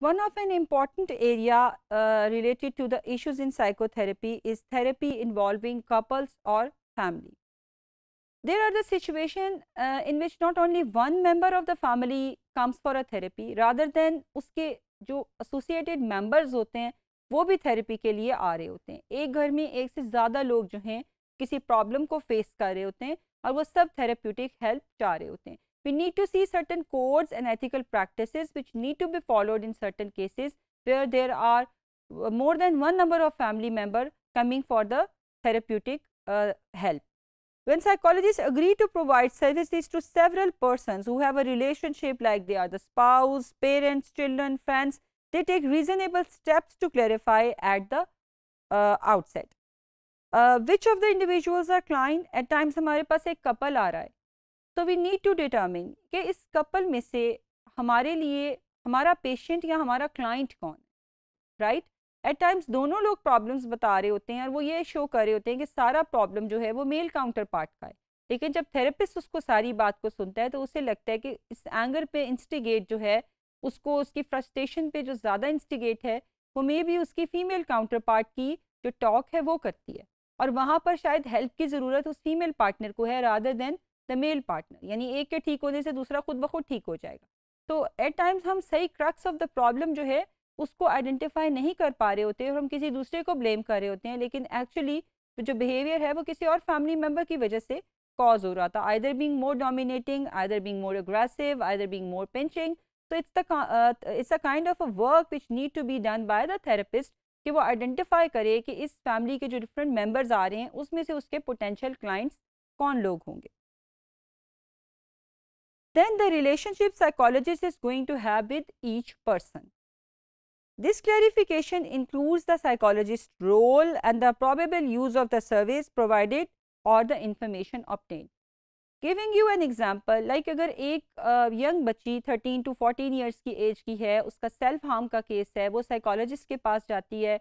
One of an important area uh, related to the issues in psychotherapy is therapy involving couples or family. There are the situation uh, in which not only one member of the family comes for a therapy rather than उसके जो associated members होते हैं वो भी therapy के लिए आ रहे होते हैं एक घर में एक से ज़्यादा लोग जो हैं किसी problem को face कर रहे होते हैं और वो सब therapeutic help चाह रहे होते हैं We need to see certain codes and ethical practices which need to be followed in certain cases where there are uh, more than one number of family member coming for the therapeutic uh, help. When psychologists agree to provide services to several persons who have a relationship like they are the spouse, parents, children, friends, they take reasonable steps to clarify at the uh, outset. Uh, which of the individuals are client? At times हमारे पास एक couple आ रहा है तो we need to determine कि इस couple में से हमारे लिए हमारा पेशेंट या हमारा क्लाइंट कौन है राइट एट टाइम्स दोनों लोग प्रॉब्लम्स बता रहे होते हैं और वो ये शो कर रहे होते हैं कि सारा प्रॉब्लम जो है वो मेल काउंटर पार्ट का है लेकिन जब थेरेपिस्ट उसको सारी बात को सुनता है तो उसे लगता है कि इस एंगर पे इंस्टिगेट जो है उसको उसकी फ्रस्ट्रेशन पे जो ज़्यादा इंस्टिगेट है वो मे भी उसकी फ़ीमेल काउंटर पार्ट की जो टॉक है वो करती है और वहाँ पर शायद हेल्प की ज़रूरत उस फीमेल पार्टनर को है rather than the male partner यानी एक के ठीक होने से दूसरा खुद ब खुद ठीक हो जाएगा तो एट टाइम्स हम सही क्रक्स ऑफ द प्रॉब्लम जो है उसको आइडेंटिफाई नहीं कर पा रहे होते और हम किसी दूसरे को ब्लेम कर रहे होते हैं लेकिन एक्चुअली जो बिहेवियर है वो किसी और फैमिली मेम्बर की वजह से कॉज हो रहा था either being more dominating either being more aggressive either being more punching तो it's the it's a kind of a work which need to be done by the therapist कि वो identify करे कि इस फैमिली के जो डिफरेंट मेम्बर्स आ रहे हैं उसमें से उसके पोटेंशियल क्लाइंट्स कौन लोग होंगे then the relationship psychologist is going to have with each person. This clarification includes the psychologist's role and the probable use of the service provided or the information obtained. Giving you an example like अगर एक young बच्ची 13 to 14 years की age की है उसका self harm का case है वो psychologist के पास जाती है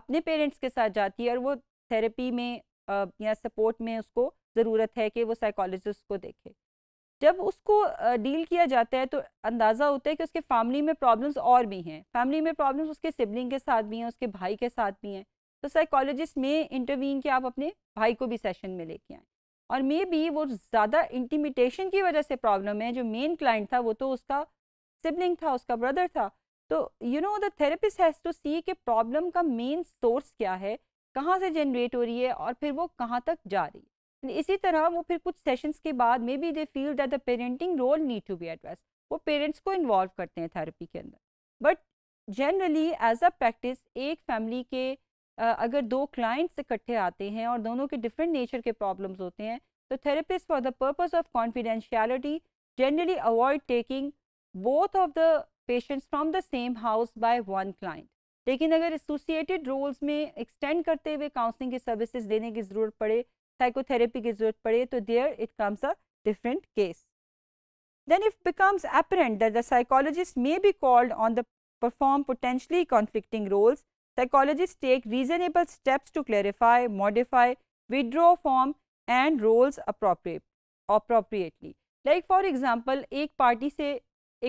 अपने parents के साथ जाती है और वो therapy में uh, या support में उसको ज़रूरत है कि वो psychologist को देखे जब उसको डील किया जाता है तो अंदाज़ा होता है कि उसके फैमिली में प्रॉब्लम्स और भी हैं फैमिली में प्रॉब्लम्स उसके सिबलिंग के साथ भी हैं उसके भाई के साथ भी हैं तो साइकोलॉजिस्ट में इंटरवीन के आप अपने भाई को भी सेशन में लेके आएँ और मे बी वो ज़्यादा इंटीमिटेशन की वजह से प्रॉब्लम है जो मेन क्लाइंट था वो तो उसका सिबलिंग था उसका ब्रदर था तो you know the therapist has to see कि प्रॉब्लम का मेन सोर्स क्या है कहाँ से जनरेट हो रही है और फिर वो कहाँ तक जा रही है इसी तरह वो फिर कुछ सेशंस के बाद may be they feel that the parenting role need to be address वो पेरेंट्स को इन्वॉल्व करते हैं थेरेपी के अंदर but generally as a practice एक फैमिली के अगर दो क्लाइंट्स इकट्ठे आते हैं और दोनों के डिफरेंट नेचर के प्रॉब्लम्स होते हैं तो therapist for the purpose of confidentiality generally avoid taking both of the patients from the same house by one client लेकिन अगर एसोसिएटेड रोल्स में एक्सटेंड करते हुए काउंसलिंग की सर्विसेज देने की ज़रूरत पड़े साइकोथेरेपी की जरूरत पड़े तो there it comes a different case then if becomes apparent that the psychologist may be called on the perform potentially conflicting roles psychologists take reasonable steps to clarify modify withdraw from and roles appropriate appropriately like for example एक party से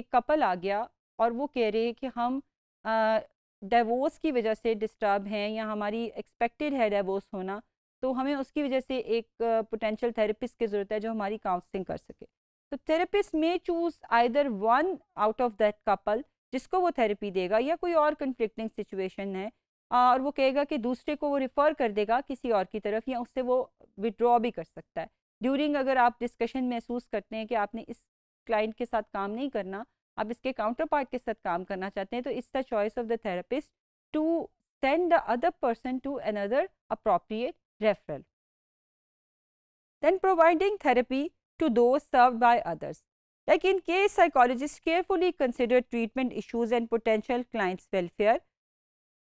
एक couple आ गया और वो कह रहे हैं कि हम डिवोर्स की वजह से डिस्टर्ब हैं या हमारी एक्सपेक्टेड है डिवोर्स होना तो हमें उसकी वजह से एक पोटेंशियल थेरेपिस्ट की ज़रूरत है जो हमारी काउंसलिंग कर सके तो थेरेपिस्ट में choose either one out of that couple जिसको वो थेरेपी देगा या कोई और कन्फ्लिक्टिंग सिचुएशन है और वो कहेगा कि दूसरे को वो रिफ़र कर देगा किसी और की तरफ या उससे वो विड्रॉ भी कर सकता है ड्यूरिंग अगर आप डिस्कशन महसूस करते हैं कि आपने इस क्लाइंट के साथ काम नहीं करना आप इसके काउंटर पार्ट के साथ काम करना चाहते हैं तो it's the choice of the therapist to send the other person to another appropriate referral. Then providing therapy to those served by others. Like in case psychologists carefully consider treatment issues and potential client's welfare,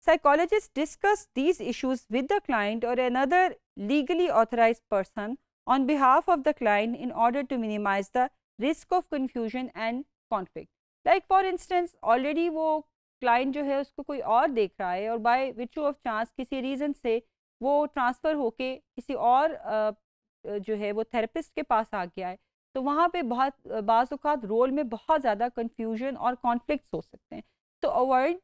psychologists discuss these issues with the client or another legally authorized person on behalf of the client in order to minimize the risk of confusion and conflict. Like for instance, already वो client जो है उसको कोई और देख रहा है और by virtue of chance किसी reason से वो ट्रांसफ़र होके किसी और जो है वो थेरेपिस्ट के पास आ गया है तो वहाँ पे बहुत बाज़ात रोल में बहुत ज़्यादा कन्फ्यूजन और कॉन्फ्लिक्ट हो सकते हैं तो अवॉइड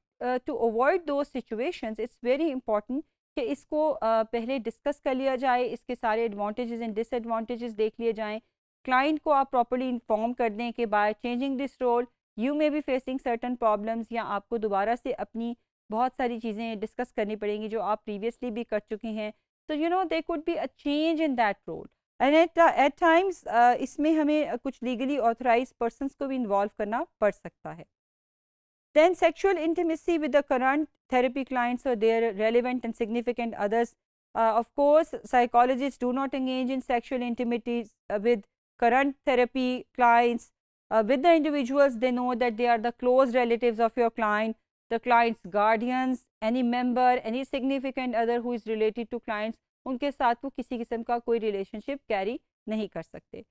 टू अवॉइड दो सिचुएशंस इट्स वेरी इंपॉर्टेंट कि इसको पहले डिस्कस कर लिया जाए इसके सारे एडवांटेजेस एंड डिसएडवांटेजेस देख लिए जाएँ क्लाइंट को आप प्रॉपरली इंफॉर्म कर दें कि by changing this role you may be facing certain problems या आपको दोबारा से अपनी बहुत सारी चीज़ें डिस्कस करनी पड़ेंगी जो आप प्रीवियसली भी कर चुके हैं तो you know they could be a change in that role and at at times इसमें हमें कुछ लीगली ऑथराइज पर्सनस को भी इन्वॉल्व करना पड़ सकता है then sexual intimacy with the current therapy clients और their relevant and significant others of course psychologist do not engage in sexual intimacies with current therapy clients with the individuals they know that they are the close relative of your client the client's guardians, any member, any significant other who is related to clients, unke sath wo kisi kisam ka koi relationship carry nahi kar sakte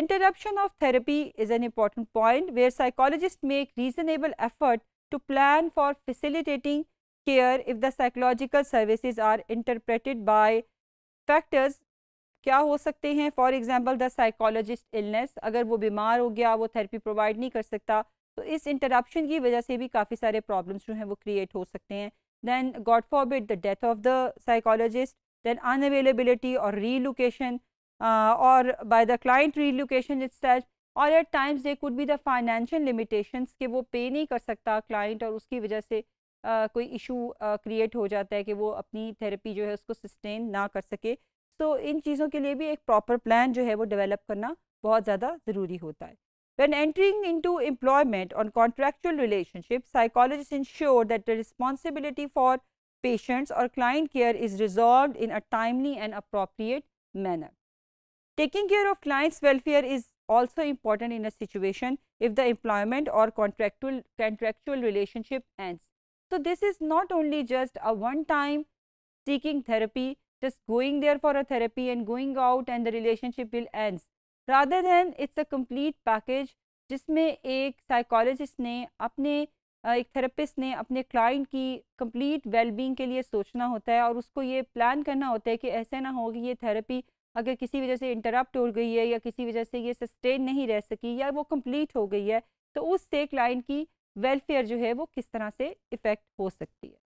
Interruption of therapy is an important point where psychologist make reasonable effort to plan for facilitating care if the psychological services are interpreted by factors क्या हो सकते हैं for example the psychologist illness अगर वो बीमार हो गया वो थेरेपी प्रोवाइड नहीं कर सकता तो इस इंटरप्शन की वजह से भी काफ़ी सारे प्रॉब्लम्स जो हैं वो क्रिएट हो सकते हैं then God bit the death of the psychologist then unavailability और रीलोकेशन और by the client relocation it's और at times they could be the financial limitations के वो पे नहीं कर सकता क्लाइंट और उसकी वजह से आ, uh, कोई इशू क्रिएट uh, हो जाता है कि वो अपनी थेरेपी जो है उसको सस्टेन ना कर सके तो इन चीज़ों के लिए भी एक प्रॉपर प्लान जो है वो डेवलप करना बहुत ज़्यादा ज़रूरी होता है When entering into employment on contractual relationships, psychologists ensure that the responsibility for patients or client care is resolved in a timely and appropriate manner. Taking care of clients' welfare is also important in a situation if the employment or contractual, contractual relationship ends. So, this is not only just a one time seeking therapy, just going there for a therapy and going out and the relationship will ends. Rather than it's a complete package जिसमें एक psychologist ने अपने एक therapist ने अपने client की complete wellbeing के लिए सोचना होता है और उसको ये प्लान करना होता है कि ऐसे ना हो कि ये थेरेपी अगर किसी वजह से इंटरप्ट हो गई है या किसी वजह से ये सस्टेन नहीं रह सकी या वो कम्प्लीट हो गई है तो उससे क्लाइंट की वेलफेयर जो है वो किस तरह से इफ़ेक्ट हो सकती है